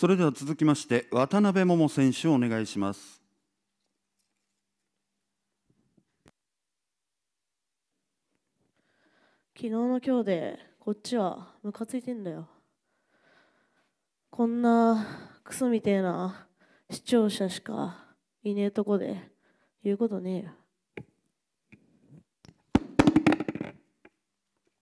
それでは続きまして渡辺桃選手をお願いします。昨日の今日でこっちはムカついてんだよこんなクソみてえな視聴者しかいねえとこで言うことねえよ